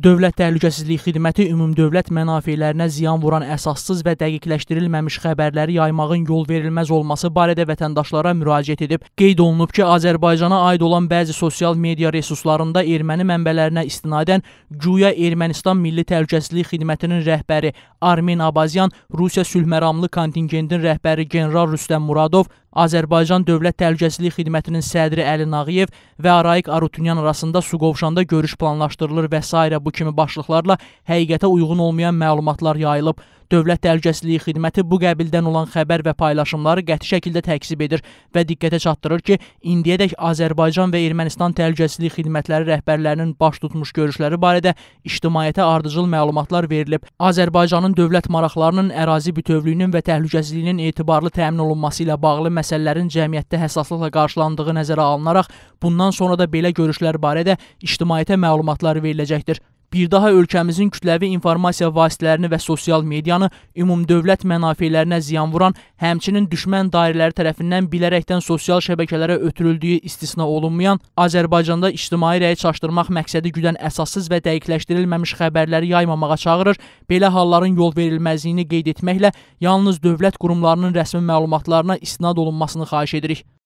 Dövlət Təhlükəsizlik Xidməti ümumdövlət mənafelərinə ziyan vuran əsassız və dəqiqləşdirilməmiş xəbərləri yaymağın yol verilməz olması barədə vətəndaşlara müraciət edib. Qeyd olunub ki, Azərbaycana aid olan bəzi sosial media resurslarında erməni mənbələrinə istinadən güya Ermənistan Milli Təhlükəsizlik Xidmətinin rəhbəri Armen Abazyan, Rusiya sülhməramlı kontingentin rəhbəri general Rüstəm Muradov Azərbaycan Dövlət Təhlükəsizlik Xidmətinin sədri Əli Nağıyev və Araiq Arutunyan arasında su qovşanda görüş planlaşdırılır və s. bu kimi başlıqlarla həqiqətə uyğun olmayan məlumatlar yayılıb. Dövlət Təhlükəsizliyi Xidməti bu qəbildən olan xəbər və paylaşımları qəti şəkildə təksib edir və diqqətə çatdırır ki, indiyədək Azərbaycan və Ermənistan Təhlükəsizlik Xidmətləri rəhbərlərinin baş tutmuş görüşləri barədə ictimaiyyətə ardıcıl məlumatlar verilib. Azərbaycanın dövlət maraqlarının ərazi bütövlüyünün və təhlükəsizliyinin etibarlı təmin olunması ilə bağlı məsələlərin cəmiyyətdə həssaslıqla qarşılandığı nəzərə alınaraq, bundan sonra da belə görüşlər barədə ictimaiyyətə məlumatlar veriləcəkdir bir daha ölkəmizin kütləvi informasiya vasitələrini və sosial medianı ümumdövlət mənafelərinə ziyan vuran, həmçinin düşmən dairələri tərəfindən bilərəkdən sosial şəbəkələrə ötürüldüyü istisna olunmayan, Azərbaycanda ictimai rəyi çaşdırmaq məqsədi güdən əsassız və dəqiqləşdirilməmiş xəbərləri yaymamağa çağırır. Belə halların yol verilməzliyini qeyd etməklə yalnız dövlət qurumlarının rəsmi məlumatlarına istinad olunmasını xahiş edirik.